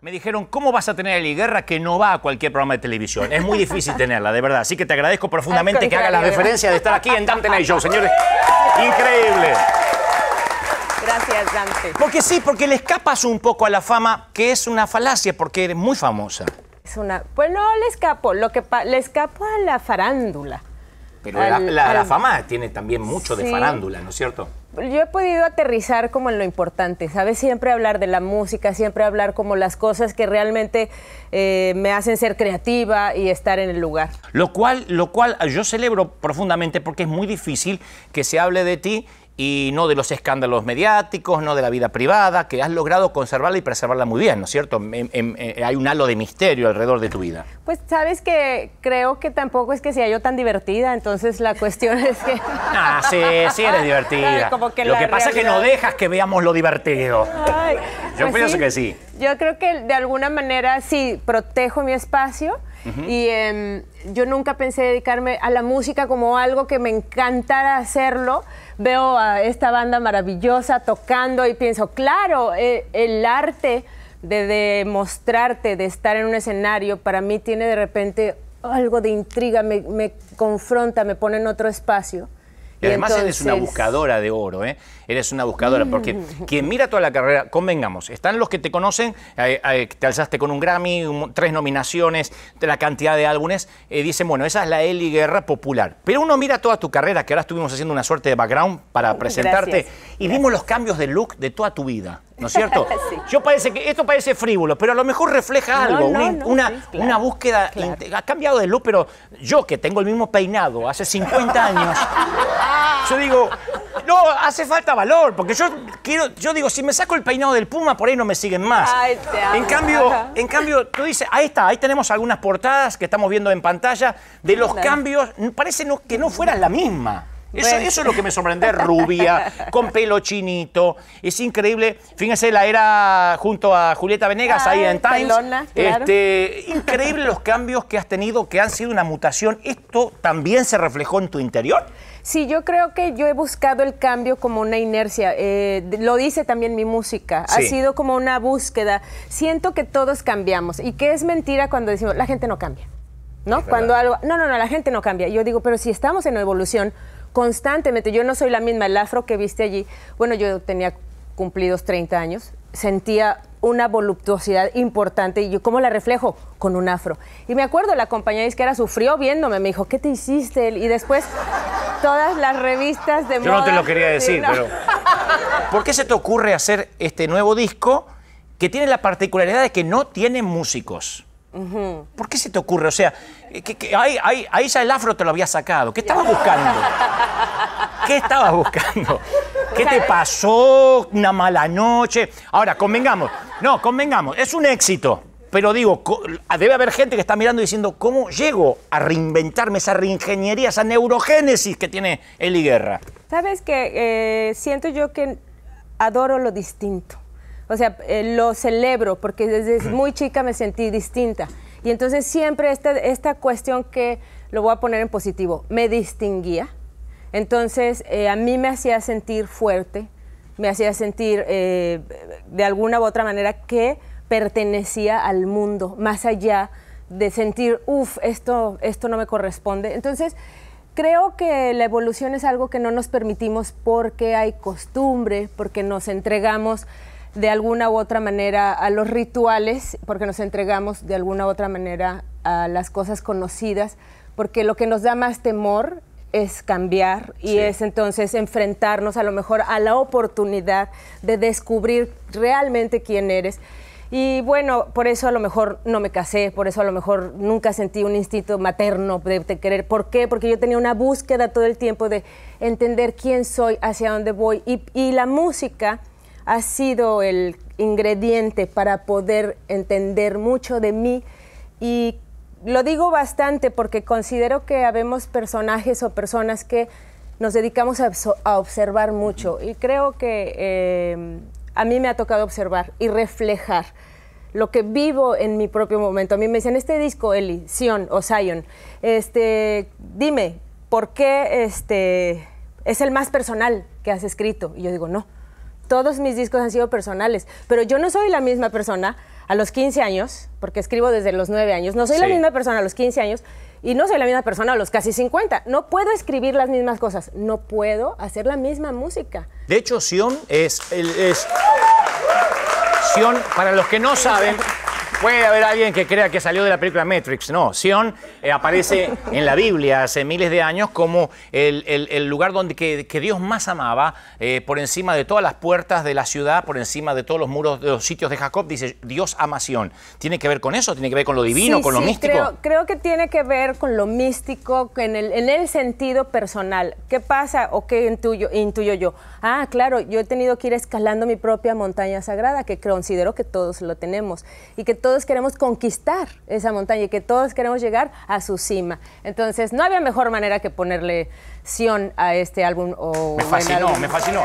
Me dijeron, ¿cómo vas a tener a Eli Guerra que no va a cualquier programa de televisión? Es muy difícil tenerla, de verdad. Así que te agradezco profundamente que haga la referencia de estar aquí en Dante Night Show, señores. Increíble. Gracias, Dante. Porque sí, porque le escapas un poco a la fama, que es una falacia, porque eres muy famosa. Es una... Pues no le escapó. lo que le escapo a la farándula. Pero la, fama tiene también mucho de farándula, ¿no es cierto? Yo he podido aterrizar como en lo importante, ¿sabes? Siempre hablar de la música, siempre hablar como las cosas que realmente eh, me hacen ser creativa y estar en el lugar. Lo cual, lo cual yo celebro profundamente porque es muy difícil que se hable de ti y no de los escándalos mediáticos, no de la vida privada, que has logrado conservarla y preservarla muy bien, ¿no es cierto? Em, em, eh, hay un halo de misterio alrededor de tu vida. Pues sabes que creo que tampoco es que sea yo tan divertida, entonces la cuestión es que... Ah, sí, sí eres divertida. lo que pasa es que no dejas que veamos lo divertido. yo pues pienso que sí. Yo creo que de alguna manera sí, protejo mi espacio. Y em, yo nunca pensé dedicarme a la música como algo que me encantara hacerlo, veo a esta banda maravillosa tocando y pienso, claro, eh, el arte de demostrarte, de estar en un escenario, para mí tiene de repente algo de intriga, me confronta, me pone en otro espacio. Y, además eres una buscadora de oro, ¿eh? Eres una buscadora, mm. porque quien mira toda la carrera, convengamos, están los que te conocen, eh, eh, te alzaste con un Grammy, tres nominaciones, la cantidad de álbumes, eh, dicen, bueno, esa es la Eli Guerra popular. Pero uno mira toda tu carrera, que ahora estuvimos haciendo una suerte de background para presentarte, y vimos los cambios de look de toda tu vida. ¿no es cierto? Yo parece que esto parece frívolo, pero a lo mejor refleja algo, una, una, búsqueda. Ha cambiado de look, pero yo que tengo el mismo peinado hace 50 años, yo digo, no, hace falta valor, porque yo quiero, yo digo, si me saco el peinado del Puma, por ahí no me siguen más. en cambio, en cambio, tú dices, ahí está, ahí tenemos algunas portadas que estamos viendo en pantalla de los cambios, parece que no fuera la misma. Eso, es lo que me sorprende, rubia, con pelo chinito. Es increíble. Fíjense, la era junto a Julieta Venegas ahí en Times. Este, increíble los cambios que has tenido, que han sido una mutación. ¿Esto también se reflejó en tu interior? Sí, yo creo que yo he buscado el cambio como una inercia. Eh, lo dice también mi música. Ha sido como una búsqueda. Siento que todos cambiamos y que es mentira cuando decimos, la gente no cambia. ¿No? Cuando algo. No, no, no, la gente no cambia. Yo digo, pero si estamos en evolución, constantemente. Yo no soy la misma, el afro que viste allí, bueno, yo tenía cumplidos 30 años, sentía una voluptuosidad importante y yo cómo la reflejo con un afro. Y me acuerdo la compañía disquera sufrió viéndome, me dijo, "¿Qué te hiciste?" y después todas las revistas de Yo no te lo quería decir, pero ¿por qué se te ocurre hacer este nuevo disco que tiene la particularidad de que no tiene músicos? ¿Por qué se te ocurre? O sea, que, ahí, ya el afro te lo había sacado. ¿Qué estabas buscando? ¿Qué estabas buscando? ¿Qué te pasó? ¿Una mala noche? Ahora, convengamos. No, convengamos. Es un éxito. Pero digo, debe haber gente que está mirando y diciendo, ¿cómo llego a reinventarme esa reingeniería, esa neurogénesis que tiene Eli Guerra? Sabes que eh, siento yo que adoro lo distinto. O sea, eh, lo celebro porque desde muy chica me sentí distinta. Y entonces siempre esta, esta cuestión que lo voy a poner en positivo, me distinguía. Entonces eh, a mí me hacía sentir fuerte, me hacía sentir eh, de alguna u otra manera que pertenecía al mundo, más allá de sentir, uff, esto, esto no me corresponde. Entonces, creo que la evolución es algo que no nos permitimos porque hay costumbre, porque nos entregamos de alguna u otra manera a los rituales, porque nos entregamos de alguna u otra manera a las cosas conocidas, porque lo que nos da más temor es cambiar y es entonces enfrentarnos a lo mejor a la oportunidad de descubrir realmente quién eres. Y bueno, por eso a lo mejor no me casé, por eso a lo mejor nunca sentí un instinto materno de, querer. ¿Por qué? Porque yo tenía una búsqueda todo el tiempo de entender quién soy, hacia dónde voy. y la música ha sido el ingrediente para poder entender mucho de mí y lo digo bastante porque considero que habemos personajes o personas que nos dedicamos a, observar mucho y creo que em, a mí me ha tocado observar y reflejar lo que vivo en mi propio momento. A mí me dicen, este disco, Eli, Sion o Zion, este, dime, ¿por qué este, es el más personal que has escrito? Y yo digo, no, todos mis discos han sido personales, pero yo no soy la misma persona a los 15 años, porque escribo desde los 9 años, no soy la misma persona a los 15 años y no soy la misma persona a los casi 50. No puedo escribir las mismas cosas, no puedo hacer la misma música. De hecho, Sion es... es... Sion, para los que no saben, Puede haber alguien que crea que salió de la película Matrix. No, Sion eh, aparece en la Biblia hace miles de años como el, lugar donde que, Dios más amaba, eh, por encima de todas las puertas de la ciudad, por encima de todos los muros de los sitios de Jacob. Dice, Dios ama Sion. ¿Tiene que ver con eso? ¿Tiene que ver con lo divino, con lo místico? Creo, que tiene que ver con lo místico, en el, en el sentido personal. ¿Qué pasa o qué intuyo, intuyo yo? Ah, claro, yo he tenido que ir escalando mi propia montaña sagrada, que considero que todos lo tenemos. Y que todos todos queremos conquistar esa montaña y que todos queremos llegar a su cima. Entonces, no había mejor manera que ponerle Sion a este álbum. O me fascinó, me fascinó.